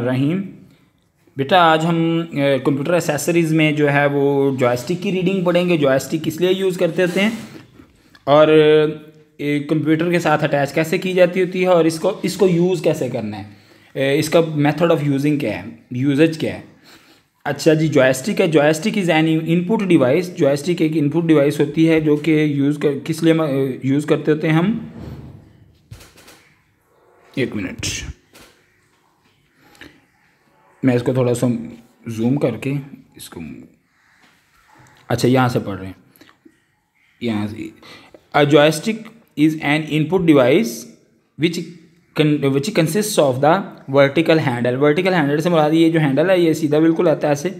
रहीम बेटा आज हम कंप्यूटर एसेसरीज़ में जो है वो जॉयस्टिक की रीडिंग पढ़ेंगे जॉयस्टिक लिए यूज़ करते होते हैं और कंप्यूटर के साथ अटैच कैसे की जाती होती है और इसको इसको यूज़ कैसे करना है इसका मेथड ऑफ यूजिंग क्या है यूजेज क्या है अच्छा जी जॉयस्टिक है joystick is an input device joystick एक इनपुट डिवाइस होती है जो कि यूज़ कर किस लिए यूज़ करते होते हैं हम एक मिनट मैं इसको थोड़ा सा जूम करके इसको अच्छा यहाँ से पढ़ रहे हैं यहाँ से a joystick is an input device which which consist of the vertical handle vertical handle से मुराद ये जो हैंडल है ये सीधा बिल्कुल आता है ऐसे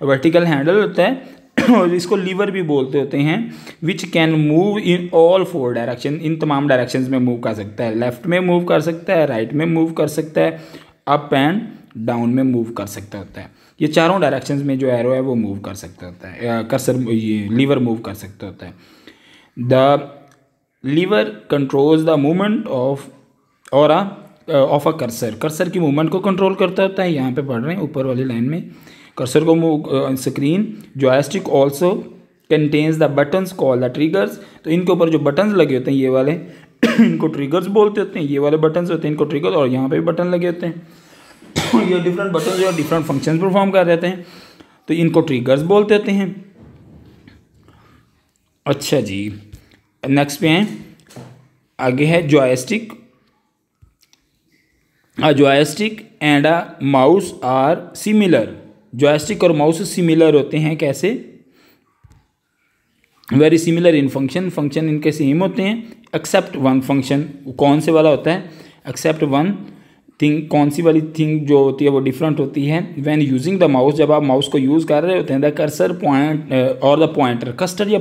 और वर्टिकल हैंडल होता है और इसको लीवर भी बोलते होते हैं which can move in all four direction इन तमाम डायरेक्शन में मूव कर सकता है लेफ्ट में मूव कर सकता है राइट right में मूव कर सकता है अप एंड डाउन में मूव कर सकता होता है ये चारों डायरेक्शंस में जो एरो है वो मूव कर सकता होता है कर्सर ये लीवर मूव कर सकता होता है the lever controls the movement of और ऑफ अ कर्सर कर्सर की मूवमेंट को कंट्रोल करता होता है यहाँ पे पढ़ रहे हैं ऊपर वाली लाइन में कर्सर को move screen joystick also contains the buttons call the triggers तो इनके ऊपर जो बटन्स लगे होते हैं ये वाले इनको ट्रिगर्स बोलते होते हैं ये वाले बटन्स होते हैं इनको ट्रिगर्स और यहाँ पे भी बटन लगे होते हैं ये डिफरेंट बटन जो डिफरेंट फंक्शन परफॉर्म कर देते हैं तो इनको ट्रिगर्स बोल देते हैं अच्छा जी नेक्स्ट पे हैं आगे है joystick joystick and a mouse are similar joystick और माउस सिमिलर होते हैं कैसे very similar in function function इनके सेम होते हैं एक्सेप्ट वन फंक्शन कौन से वाला होता है एक्सेप्ट वन थिंग कौन सी वाली थिंग जो होती है वो डिफरेंट होती है वैन यूजिंग द माउस जब आप माउस को यूज़ कर रहे होते हैं द कर्सर पॉइंट और द पॉइंटर कस्टर या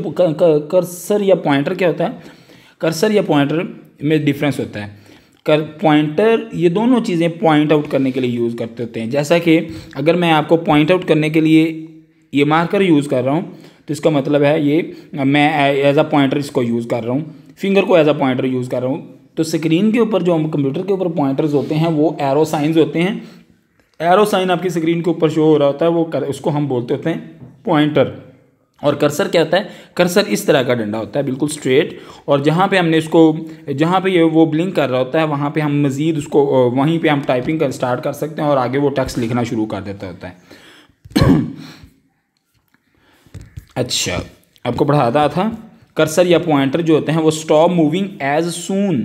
कर्सर या पॉइंटर क्या होता है कर्सर या पॉइंटर में डिफरेंस होता है कर पॉइंटर ये दोनों चीज़ें पॉइंट आउट करने के लिए यूज़ करते होते हैं जैसा कि अगर मैं आपको पॉइंट आउट करने के लिए ये मार्कर यूज़ कर रहा हूँ तो इसका मतलब है ये मैं एज अ पॉइंटर इसको यूज़ कर रहा हूँ फिंगर को एज अ पॉइंटर यूज़ कर रहा हूँ तो स्क्रीन के ऊपर जो हम कंप्यूटर के ऊपर पॉइंटर्स होते हैं वो एरो साइंस होते हैं एरो साइन आपकी स्क्रीन के ऊपर शो हो रहा होता है वो कर उसको हम बोलते होते हैं पॉइंटर और कर्सर क्या होता है कर्सर इस तरह का डंडा होता है बिल्कुल स्ट्रेट और जहाँ पे हमने इसको जहाँ पे ये वो ब्लिंक कर रहा होता है वहाँ पे हम मज़ीद उसको वहीं पे हम टाइपिंग कर स्टार्ट कर सकते हैं और आगे वो टेक्स्ट लिखना शुरू कर देता होता है अच्छा आपको पढ़ाता था कर्सर या पॉइंटर जो होते हैं वो स्टॉप मूविंग एज सून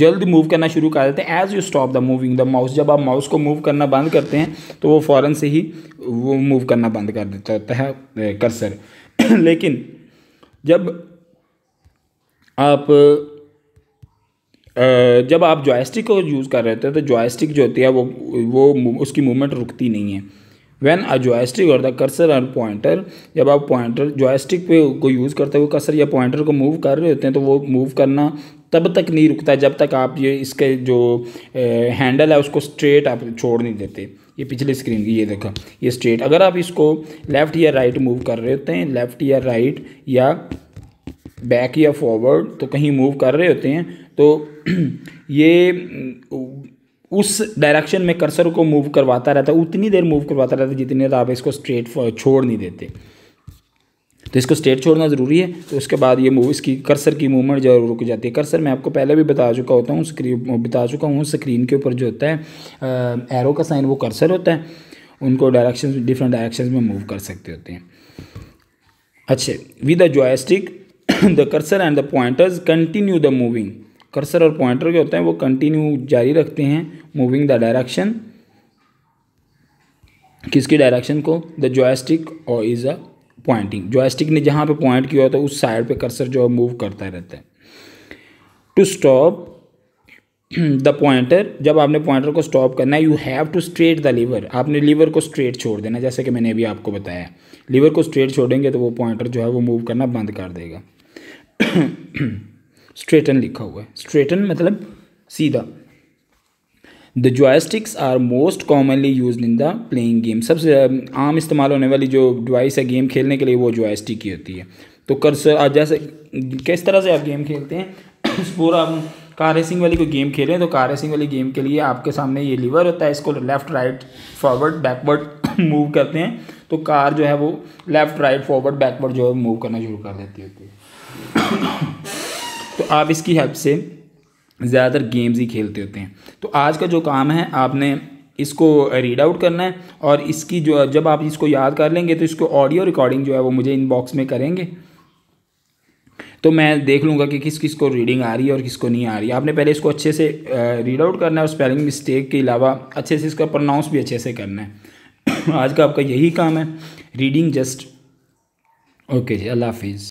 जल्द मूव करना शुरू कर देते हैं as you stop the moving the mouse जब आप माउस को मूव करना बंद करते हैं तो वो फ़ौरन से ही वो मूव करना बंद कर देता होता है कर्सर लेकिन जब आप जब आप जॉयस्टिक को यूज़ कर रहे होते हैं तो जॉयस्टिक जो होती है वो वो उसकी मूवमेंट रुकती नहीं है वैन अ जॉयस्टिक और द कर्सर और पॉइंटर जब आप पॉइंटर जॉयस्टिक पे को यूज़ करते हुए कर्सर या पॉइंटर को मूव कर रहे होते हैं तो वो मूव करना तब तक नहीं रुकता जब तक आप ये इसके जो हैंडल है उसको स्ट्रेट आप छोड़ नहीं देते ये पिछले स्क्रीन की ये देखा ये स्ट्रेट अगर आप इसको लेफ़्ट या राइट मूव कर रहे होते हैं लेफ़्ट या राइट या बैक या फॉरवर्ड तो कहीं मूव कर रहे होते हैं तो ये उस डायरेक्शन में कर्सर को मूव करवाता रहता है उतनी देर मूव करवाता रहता है जितनी देर आप इसको स्ट्रेट छोड़ नहीं देते तो इसको स्टेट छोड़ना ज़रूरी है तो उसके बाद ये मूव इसकी कर्सर की मूवमेंट जो रुक जाती है कर्सर मैं आपको पहले भी बता चुका होता हूँ स्क्रीन बता चुका हूँ स्क्रीन के ऊपर जो होता है एरो का साइन वो कर्सर होता है उनको डायरेक्शन डिफरेंट डायरेक्शन में मूव कर सकते होते हैं अच्छे with the joystick the cursor and the pointers continue the moving cursor और पॉइंटर जो होते हैं वो कंटिन्यू जारी रखते हैं मूविंग द डायरेक्शन किसकी डायरेक्शन को द जॉयस्टिक और इज़ अ पॉइंटिंग जॉयस्टिक ने जहाँ पे पॉइंट किया होता है उस साइड पे कर्सर जो है मूव करता रहता है टू स्टॉप द पॉइंटर जब आपने पॉइंटर को स्टॉप करना है you have to straight the lever आपने लीवर को स्ट्रेट छोड़ देना जैसे कि मैंने अभी आपको बताया लीवर को स्ट्रेट छोड़ेंगे तो वो पॉइंटर जो है वो मूव करना बंद कर देगा स्ट्रेटन लिखा हुआ है स्ट्रेटन मतलब सीधा the joysticks are most commonly use in the playing game सबसे आम इस्तेमाल होने वाली जो डिवाइस है गेम खेलने के लिए वो जॉयस्टिक ही होती है तो कर्सर आप जैसे किस तरह से आप गेम खेलते हैं पूरा कार रेसिंग वाली कोई गेम खेलें तो कार रेसिंग वाली गेम के लिए आपके सामने ये लीवर होता है इसको left right forward backward move करते हैं तो कार जो है वो लेफ्ट राइट फॉरवर्ड बैकवर्ड जो है मूव करना शुरू कर देती होती है तो आप इसकी हेल्प से ज़्यादातर गेम्स ही खेलते होते हैं तो आज का जो काम है आपने इसको रीड आउट करना है और इसकी जो जब आप इसको याद कर लेंगे तो इसको ऑडियो रिकॉर्डिंग जो है वो मुझे इनबॉक्स में करेंगे तो मैं देख लूँगा कि किस किस को रीडिंग आ रही है और किसको नहीं आ रही है आपने पहले इसको अच्छे से रीड आउट करना है और स्पेलिंग मिस्टेक के अलावा अच्छे से इसका प्रोनाउंस भी अच्छे से करना है आज का आपका यही काम है रीडिंग जस्ट ओके जी अल्लाह हाफिज़